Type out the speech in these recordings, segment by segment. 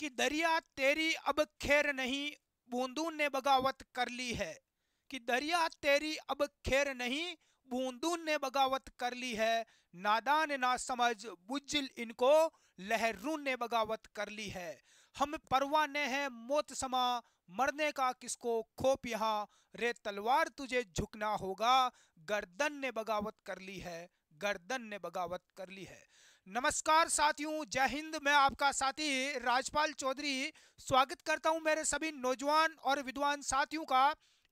कि दरिया तेरी अब खैर नहीं बूंदू ने बगावत कर ली है कि दरिया तेरी अब खैर नहीं बूंदू ने बगावत कर ली है नादान ना समझ बुज्जिल इनको लहरू ने बगावत कर ली है हम परवाने हैं मौत समा मरने का किसको खोप यहाँ रे तलवार तुझे झुकना होगा गर्दन ने बगावत कर ली है गर्दन ने बगावत कर ली है नमस्कार साथियों जय हिंद मैं आपका साथी राजपाल चौधरी स्वागत करता हूं मेरे सभी नौजवान और विद्वान साथियों का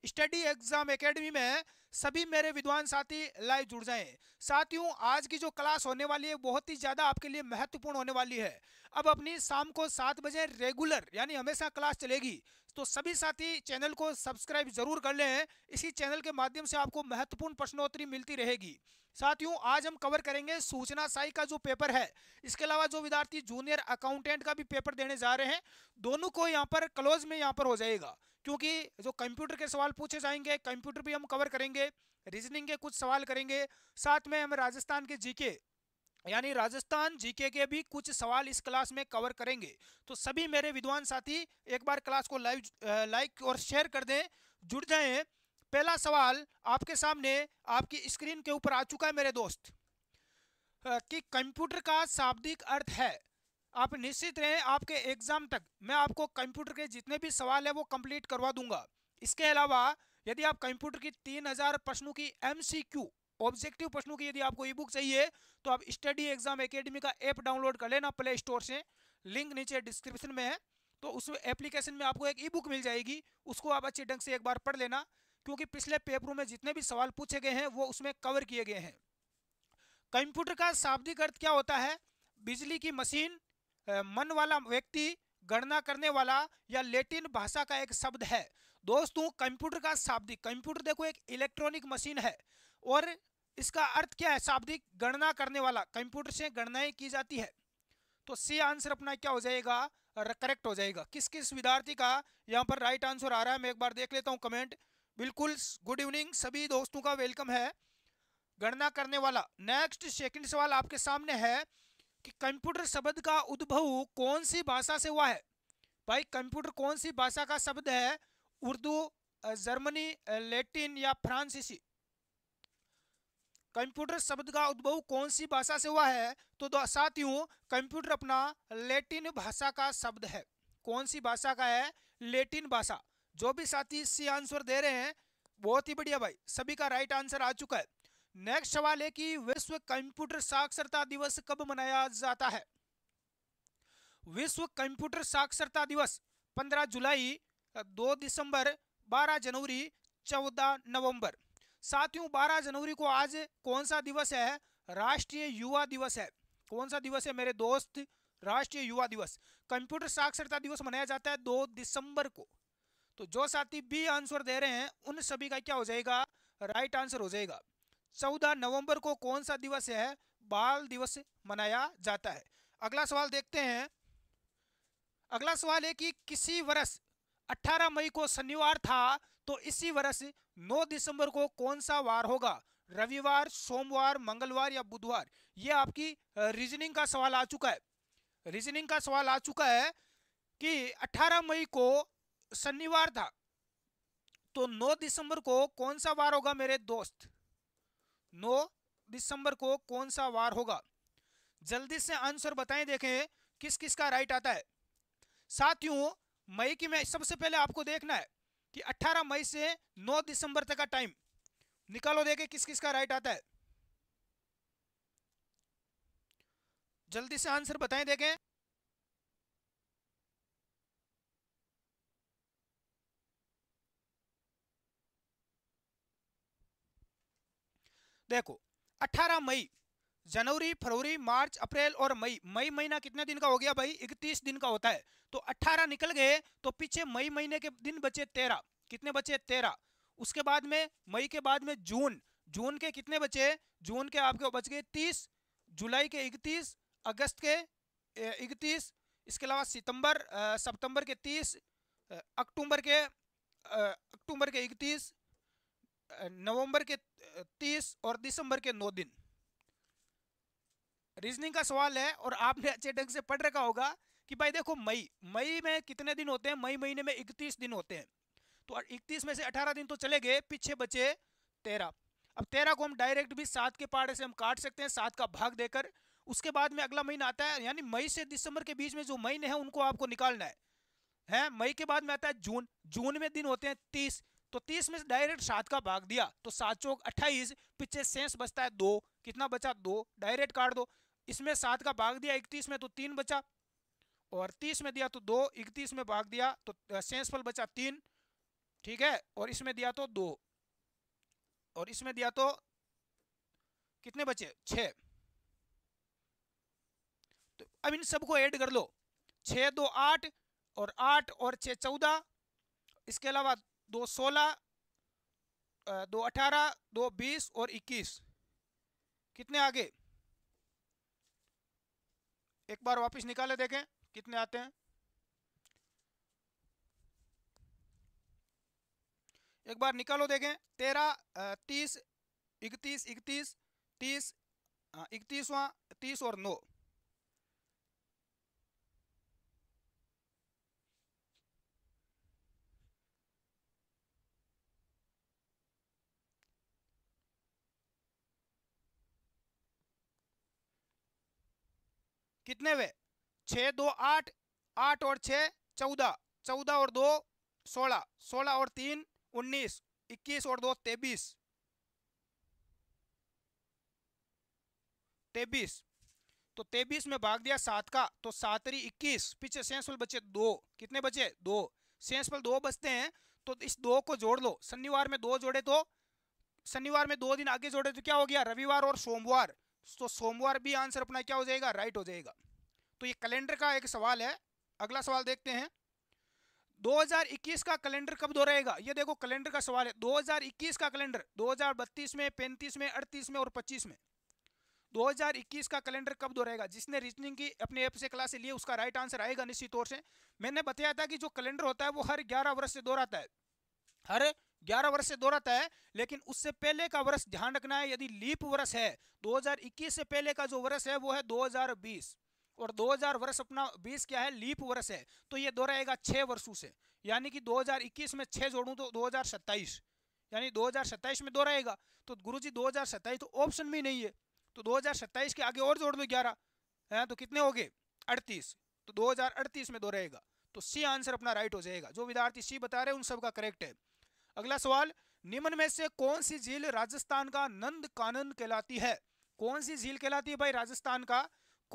स्टडी एग्जाम एकेडमी में सभी मेरे विद्वान साथी लाइव जुड़ जाएं साथियों आज की जो क्लास होने वाली है बहुत ही ज़्यादा आपके लिए महत्वपूर्ण होने वाली है अब अपनी शाम को सात बजे रेगुलर यानी हमेशा क्लास चलेगी तो सभी साथी चैनल को सब्सक्राइब जरूर कर लें इसी चैनल के माध्यम से आपको महत्वपूर्ण प्रश्नोत्तरी मिलती रहेगी साथियों आज हम कवर करेंगे सूचना साई का जो पेपर है इसके अलावा जो विद्यार्थी जूनियर अकाउंटेंट का भी पेपर देने जा रहे हैं दोनों को यहाँ पर क्लोज में यहाँ पर हो जाएगा क्योंकि जो कंप्यूटर के सवाल पूछे जाएंगे कंप्यूटर भी हम कवर करेंगे रीजनिंग के कुछ सवाल करेंगे साथ में हम राजस्थान के जीके यानी राजस्थान जीके के भी कुछ सवाल इस क्लास में कवर करेंगे तो सभी मेरे विद्वान साथी एक बार क्लास को लाइव लाइक और शेयर कर दें जुड़ जाएं पहला सवाल आपके सामने आपकी स्क्रीन के ऊपर आ चुका है मेरे दोस्त कि कंप्यूटर का शाब्दिक अर्थ है आप निश्चित रहें आपके एग्जाम तक मैं आपको कंप्यूटर के जितने भी सवाल है वो कंप्लीट करवा दूंगा इसके अलावा यदि आप कंप्यूटर की तीन हजार प्रश्नों की एमसीक्यू ऑब्जेक्टिव प्रश्नों की यदि आपको ई बुक चाहिए तो आप स्टडी एग्जाम अकेडमी का ऐप डाउनलोड कर लेना प्ले स्टोर से लिंक नीचे डिस्क्रिप्शन में है तो उस एप्लीकेशन में आपको एक ई बुक मिल जाएगी उसको आप अच्छे ढंग से एक बार पढ़ लेना क्योंकि पिछले पेपरों में जितने भी सवाल पूछे गए हैं वो उसमें कवर किए गए हैं कंप्यूटर का शाब्दिक अर्थ क्या होता है बिजली की मशीन मन वाला व्यक्ति गणना करने वाला या लेटिन भाषा का एक शब्द है दोस्तों कंप्यूटर का शाब्दिक कंप्यूटर देखो एक इलेक्ट्रॉनिक मशीन है और इसका अर्थ क्या है शाब्दिक गणना करने वाला कंप्यूटर से गणनाएं की जाती है तो सी आंसर अपना क्या हो जाएगा करेक्ट हो जाएगा किस किस विद्यार्थी का यहाँ पर राइट आंसर आ रहा है मैं एक बार देख लेता हूँ कमेंट बिल्कुल गुड इवनिंग सभी दोस्तों का वेलकम है गणना करने वाला नेक्स्ट सेकेंड सवाल आपके सामने है कि कंप्यूटर शब्द का उद्भव कौन सी भाषा से हुआ है भाई कंप्यूटर कौन सी भाषा का शब्द है उर्दू जर्मनी लेटिन या फ्रांसीसी कंप्यूटर शब्द का उद्भव कौन सी भाषा से हुआ है तो साथियों कंप्यूटर अपना लैटिन भाषा का शब्द है कौन सी भाषा का है लैटिन भाषा जो भी साथी इससे आंसर दे रहे हैं बहुत ही बढ़िया भाई सभी का राइट आंसर आ चुका है नेक्स्ट सवाल है कि विश्व कंप्यूटर साक्षरता दिवस कब मनाया जाता है विश्व कंप्यूटर साक्षरता दिवस 15 जुलाई 2 दिसंबर 12 जनवरी 14 नवंबर साथियों 12 जनवरी को आज कौन सा दिवस है राष्ट्रीय युवा दिवस है कौन सा दिवस है मेरे दोस्त राष्ट्रीय युवा दिवस कंप्यूटर साक्षरता दिवस मनाया जाता है दो दिसंबर को तो जो साथी बी आंसर दे रहे हैं उन सभी का क्या हो जाएगा राइट आंसर हो जाएगा चौदह नवंबर को कौन सा दिवस है बाल दिवस मनाया जाता है अगला सवाल देखते हैं अगला सवाल है कि किसी वर्ष 18 मई को शनिवार था तो इसी वर्ष 9 दिसंबर को कौन सा वार होगा रविवार सोमवार मंगलवार या बुधवार ये आपकी रीजनिंग का सवाल आ चुका है रीजनिंग का सवाल आ चुका है कि 18 मई को शनिवार था तो 9 दिसंबर को कौन सा वार होगा मेरे दोस्त 9 दिसंबर को कौन सा वार होगा जल्दी से आंसर बताएं देखें किस किस का राइट आता है साथियों मई की मैं सबसे पहले आपको देखना है कि 18 मई से 9 दिसंबर तक का टाइम निकालो देखे किस किस का राइट आता है जल्दी से आंसर बताएं देखें देखो 18 मई जनवरी फरवरी मार्च अप्रैल और मई मई महीना कितने दिन का हो गया भाई इकतीस दिन का होता है तो अट्ठारह निकल गए तो पीछे मई महीने के दिन बचे तेरह कितने बचे तेरह उसके बाद में मई के बाद में जून जून के कितने बचे जून के आपके बच गए तीस जुलाई के इकतीस अगस्त के इकतीस इसके अलावा सितंबर सितंबर के तीस अक्टूबर के अक्टूबर के इकतीस नवंबर के तीस और दिसंबर के नौ दिन रीजनिंग का सवाल है और आपने अच्छे ढंग से पढ़ रखा होगा कि भाई देखो मई मई में कितने दिन होते हैं मई महीने में इकतीस दिन होते हैं तो इकतीस में से अठारह दिन तो चले गए पीछे बचे तेरह अब तेरह को हम डायरेक्ट भी सात के पहाड़े से हम काट सकते हैं सात का भाग देकर उसके बाद में अगला महीना आता है यानी मई से दिसंबर के बीच में जो महीने हैं उनको आपको निकालना है है मई के बाद में आता है जून जून में दिन होते हैं तीस तो तीस में से डायरेक्ट सात का भाग दिया तो सात चौक अट्ठाईस पीछे सेंस बचता है दो कितना बचा दो डायरेक्ट काट दो इसमें सात का भाग दिया इकतीस में तो तीन बचा और तीस में दिया तो दो इकतीस में भाग दिया तो सेंसफल बचा तीन ठीक है और इसमें दिया तो दो और इसमें दिया तो कितने बचे छ तो अब इन सबको ऐड कर लो छ दो आठ और आठ और छ चौदह इसके अलावा दो सोलह दो अठारह दो बीस और इक्कीस कितने आगे एक बार वापस निकाले देखें कितने आते हैं एक बार निकालो देखें तेरह तीस इकतीस इकतीस तीस इकतीसवा तीस और नौ कितने हुए छः दो आठ आठ और छः चौदह चौदह और दो सोलह सोलह और तीन उन्नीस इक्कीस और दो तेबीस तेबीस तो तेबीस में भाग दिया सात का तो सातरी इक्कीस पीछे सेंसफल बचे दो कितने बचे दो सेंसफल दो बचते हैं तो इस दो को जोड़ लो शनिवार में दो जोड़े तो शनिवार में दो दिन आगे जोड़े तो क्या हो गया रविवार और सोमवार तो सोमवार भी आंसर अपना क्या हो जाएगा राइट हो जाएगा तो ये कैलेंडर का एक सवाल है अगला सवाल देखते हैं 2021 का कैलेंडर कब दोहराएगा ये देखो कैलेंडर का सवाल है 2021 का कैलेंडर 2032 में पैंतीस में अड़तीस में और 25 में 2021 का कैलेंडर कब दोहराएगा जिसने रीजनिंग की अपने ऐप से क्लास लिए उसका राइट आंसर आएगा निश्चित तौर से मैंने बताया था कि जो कैलेंडर होता है वो हर 11 वर्ष से दोहराता है हर ग्यारह वर्ष से दोहराता है लेकिन उससे पहले का वर्ष ध्यान रखना है यदि लीप वर्ष है 2021 से पहले का जो वर्ष है वो है 2020 और 2000 वर्ष अपना 20 क्या है लीप वर्ष है तो ये दोहराएगा छः वर्षों से यानी कि 2021 में छः जोड़ूँ तो दो यानी 2027 में दोहराएगा तो गुरु जी दो तो ऑप्शन में नहीं है तो दो के आगे और जोड़ दो ग्यारह है तो कितने हो गए अड़तीस तो 2038 में दोहराएगा तो सी आंसर अपना राइट हो जाएगा जो विद्यार्थी सी बता रहे हैं उन सबका करेक्ट है अगला सवाल निम्न में से कौन सी झील राजस्थान का नंद कानन कहलाती है कौन सी झील कहलाती है भाई राजस्थान का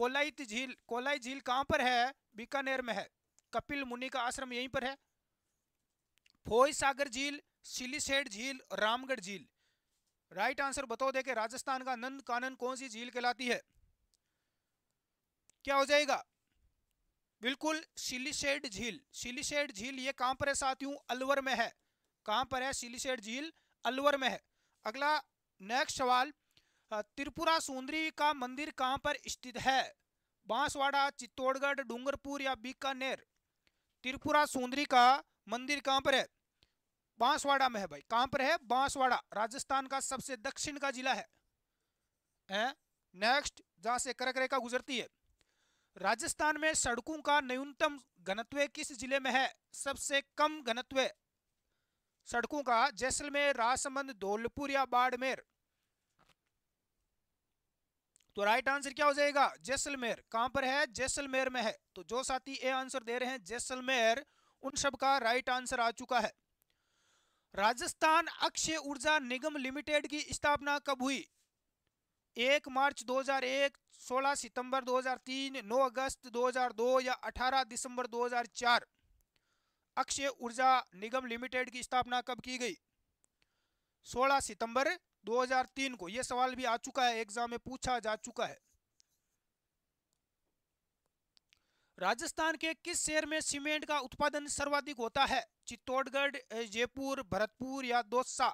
कोलाइत झील कोलाई झील कहाँ पर है बीकानेर में है कपिल मुनि का आश्रम यहीं पर है फोई सागर झील सिलीसेड झील रामगढ़ झील राइट आंसर बताओ देखे राजस्थान का नंद कानन कौन सी झील कहलाती है क्या हो जाएगा बिल्कुल सिलीसेड झील सिलीसेड झील ये कहां पर है साथियों अलवर में है कहाँ पर है सिलीसेड झील अलवर में है अगला नेक्स्ट सवाल त्रिपुरा सुंदरी का मंदिर कहाँ पर स्थित है बांसवाड़ा चित्तौड़गढ़ डूंगरपुर या बीकानेर त्रिपुरा सुंदरी का मंदिर कहाँ पर है बांसवाड़ा में है भाई कहाँ पर है बांसवाड़ा राजस्थान का सबसे दक्षिण का जिला है नेक्स्ट जहाँ से करक रेखा गुजरती है राजस्थान में सड़कों का न्यूनतम घनत्व किस जिले में है सबसे कम घनत्व सड़कों का जैसलमेर राजसमंद धौलपुर या बाड़मेर तो राइट आंसर क्या हो जाएगा जैसलमेर कहां पर है जैसलमेर में है तो जो साथी ए आंसर दे रहे हैं जैसलमेर उन सब का राइट आंसर आ चुका है राजस्थान अक्षय ऊर्जा निगम लिमिटेड की स्थापना कब हुई एक मार्च 2001, 16 सितंबर 2003, 9 अगस्त 2002 या 18 दिसंबर 2004 अक्षय ऊर्जा निगम लिमिटेड की स्थापना कब की गई 16 सितंबर 2003 को यह सवाल भी आ चुका है एग्जाम में पूछा जा चुका है राजस्थान के किस शहर में सीमेंट का उत्पादन सर्वाधिक होता है चित्तौड़गढ़ जयपुर भरतपुर या दोसा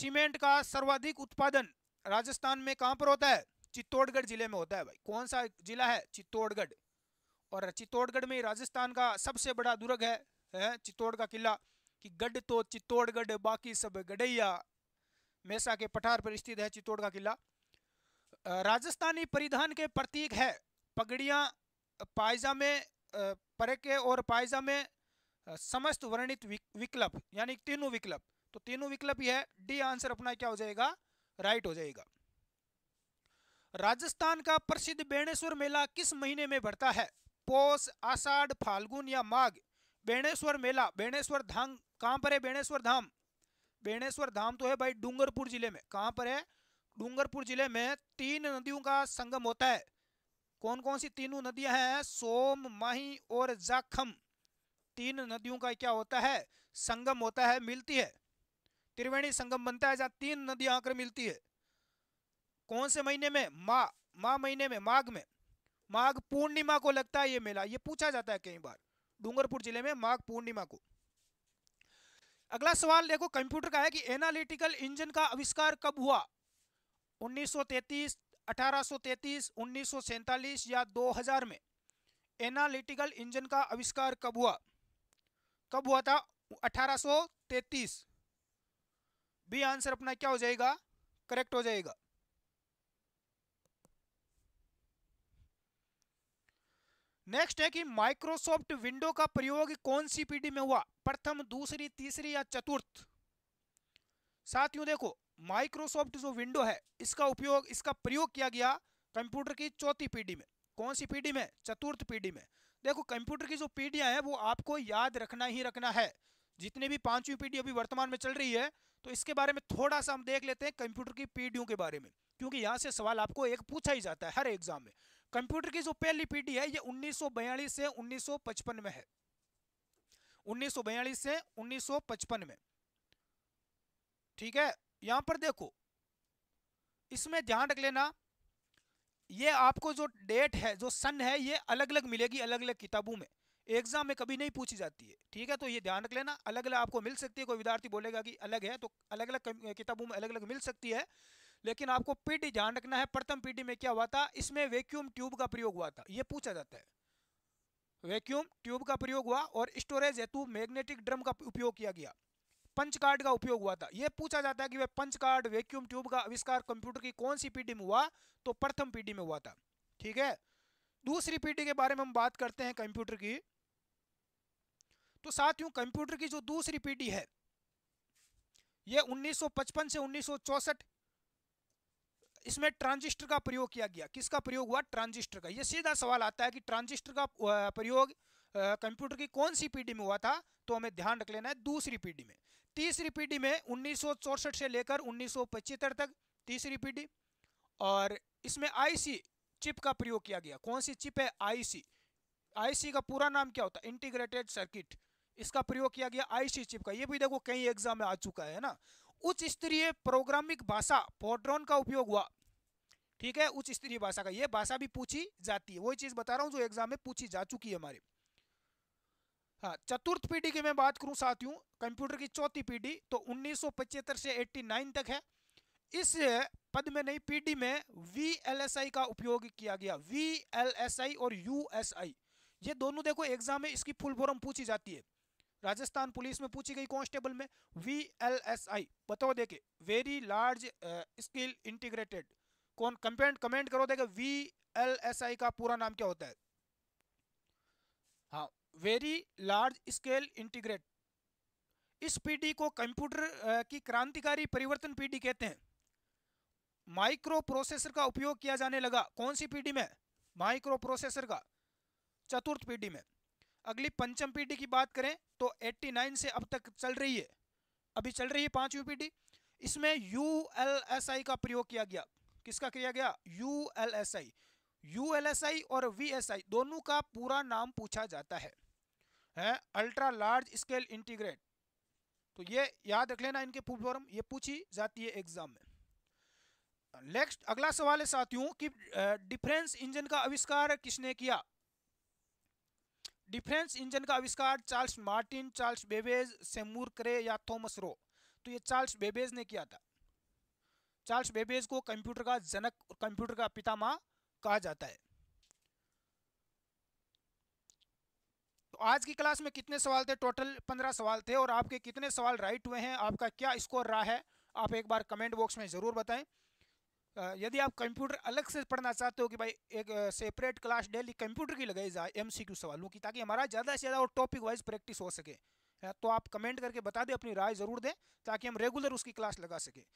सीमेंट का सर्वाधिक उत्पादन राजस्थान में कहां पर होता है चित्तौड़गढ़ जिले में होता है भाई कौन सा जिला है चित्तौड़गढ़ और चित्तौड़गढ़ में राजस्थान का सबसे बड़ा दुर्ग है, चित्तौड़ का किला कि गढ़ तो चित्तौड़गढ़ बाकी सब गढ़ैया मेसा के पठार पर स्थित है चित्तौड़ का किला राजस्थानी परिधान के प्रतीक है पगड़ियाँ पायजा में परेके और पायजा में समस्त वर्णित विकल्प यानी तीनों विकल्प तो तीनों विकल्प ही है डी आंसर अपना क्या हो जाएगा राइट हो जाएगा राजस्थान का प्रसिद्ध बेणेश्वर मेला किस महीने में भरता है पोष आषाढ़ फाल्गुन या माघ बेणेश्वर मेला बेणेश्वर धाम कहाँ पर है बेणेश्वर धाम बेणेश्वर धाम तो है भाई डूंगरपुर जिले में कहाँ पर है डूंगरपुर जिले में तीन नदियों का संगम होता है कौन कौन सी तीनों नदियां हैं सोम माही और जाखम तीन नदियों का क्या होता है संगम होता है मिलती है त्रिवेणी संगम बनता है जहाँ तीन नदियां आकर मिलती है कौन से महीने में माँ माँ महीने में माघ में माघ पूर्णिमा को लगता है ये मेला ये पूछा जाता है कई बार डूंगरपुर जिले में माघ पूर्णिमा को अगला सवाल देखो कंप्यूटर का है कि एनालिटिकल इंजन का आविष्कार कब हुआ 1933, 1833, या 2000 में एनालिटिकल इंजन का आविष्कार कब हुआ कब हुआ था 1833 बी आंसर अपना क्या हो जाएगा करेक्ट हो जाएगा नेक्स्ट है कि माइक्रोसॉफ्ट विंडो का प्रयोग कौन सी पीढ़ी में हुआ प्रथम दूसरी तीसरी या चतुर्थ साथियों देखो माइक्रोसॉफ्ट जो विंडो है इसका उपयोग इसका प्रयोग किया गया कंप्यूटर की चौथी पीढ़ी में कौन सी पीढ़ी में चतुर्थ पीढ़ी में देखो कंप्यूटर की जो पीढ़ियां हैं वो आपको याद रखना ही रखना है जितने भी पांचवी पीढ़ी अभी वर्तमान में चल रही है तो इसके बारे में थोड़ा सा हम देख लेते हैं कंप्यूटर की पीढ़ियों के बारे में क्योंकि यहाँ से सवाल आपको एक पूछा ही जाता है हर एग्जाम में कंप्यूटर की जो पहली पीढ़ी है ये 1942 से 1955 में है 1942 से 1955 में ठीक है यहां पर देखो इसमें ध्यान रख लेना ये आपको जो डेट है जो सन है ये अलग अलग मिलेगी अलग अलग किताबों में एग्जाम में कभी नहीं पूछी जाती है ठीक है तो ये ध्यान रख लेना अलग अलग आपको मिल सकती है कोई विद्यार्थी बोलेगा कि अलग है तो अलग अलग किताबों में अलग अलग मिल सकती है लेकिन आपको पीढ़ी ध्यान रखना है प्रथम पीढ़ी में क्या हुआ था इसमें वैक्यूम ट्यूब का प्रयोग हुआ था ये पूछा जाता है वैक्यूम ट्यूब का प्रयोग हुआ और स्टोरेज हेतु मैग्नेटिक ड्रम का उपयोग किया गया पंच कार्ड का उपयोग हुआ था यह पूछा जाता है कि वह पंच कार्ड वैक्यूम ट्यूब का आविष्कार कंप्यूटर की कौन सी पीढ़ी में हुआ तो प्रथम पीढ़ी में हुआ था ठीक है दूसरी पीढ़ी के बारे में हम बात करते हैं कंप्यूटर की तो साथियों कंप्यूटर की जो दूसरी पीढ़ी है यह 1955 से उन्नीस इसमें ट्रांजिस्टर का प्रयोग किया गया किसका प्रयोग हुआ ट्रांजिस्टर का ये सीधा सवाल आता है कि ट्रांजिस्टर का प्रयोग कंप्यूटर की कौन सी पीढ़ी में हुआ था तो हमें ध्यान रख लेना है दूसरी पीढ़ी में तीसरी पीढ़ी में उन्नीस से लेकर उन्नीस तक तीसरी पीढ़ी और इसमें आई चिप का प्रयोग किया गया कौन सी चिप है आई आईसी का पूरा नाम क्या होता है इंटीग्रेटेड सर्किट इसका प्रयोग किया गया आईसी चिप का ये भी देखो कई एग्जाम में आ चुका है ना उच्च स्तरीय प्रोग्रामिक भाषा पोर्ट्रॉन का उपयोग हुआ ठीक है उच्च स्तरीय भाषा का ये भाषा भी पूछी जाती है वही चीज बता रहा हूँ जो एग्जाम में पूछी जा चुकी है हमारे हाँ चतुर्थ पीढ़ी की मैं बात करूं साथियों कंप्यूटर की चौथी पीढ़ी तो उन्नीस से एट्टी तक है इस पद में नई पीढ़ी में वी का उपयोग किया गया वी और यू ये दोनों देखो एग्जाम में इसकी फुल फॉर्म पूछी जाती है राजस्थान पुलिस में पूछी गई कांस्टेबल में वी एल एस आई बताओ देखे वेरी लार्ज स्किल इंटीग्रेटेड कौन कंपेंट कमेंट करो देखे वी एल एस आई का पूरा नाम क्या होता है हाँ वेरी लार्ज स्केल इंटीग्रेट इस पीढ़ी को कंप्यूटर uh, की क्रांतिकारी परिवर्तन पीढ़ी कहते हैं माइक्रो प्रोसेसर का उपयोग किया जाने लगा कौन सी पीढ़ी में माइक्रो प्रोसेसर का चतुर्थ पीढ़ी में अगली पंचम पीढ़ी की बात करें तो 89 से अब तक चल रही है अभी चल रही है पांचवी पीढ़ी इसमें यू एल एस आई का प्रयोग किया गया किसका किया गया U L S I U L S I और वी एस आई दोनों का पूरा नाम पूछा जाता है है अल्ट्रा लार्ज स्केल इंटीग्रेट तो ये याद रख लेना इनके फुल फॉर्म ये पूछी जाती है एग्जाम में नेक्स्ट अगला सवाल है साथियों कि डिफरेंस इंजन का आविष्कार किसने किया डिफेंस इंजन का आविष्कार Charles Martin Charles Babbage Seymour करे या थॉमस रो तो ये चार्ल्स बेबेज ने किया था चार्ल्स बेबेज को कंप्यूटर का जनक और कंप्यूटर का पितामह कहा जाता है तो आज की क्लास में कितने सवाल थे टोटल पंद्रह सवाल थे और आपके कितने सवाल राइट हुए हैं आपका क्या स्कोर रहा है आप एक बार कमेंट बॉक्स में ज़रूर बताएं यदि आप कंप्यूटर अलग से पढ़ना चाहते हो कि भाई एक सेपरेट क्लास डेली कंप्यूटर की लगाई जाए एमसीक्यू सवालों की ताकि हमारा ज़्यादा से ज़्यादा और टॉपिक वाइज प्रैक्टिस हो सके तो आप कमेंट करके बता दें अपनी राय ज़रूर दें ताकि हम रेगुलर उसकी क्लास लगा सकें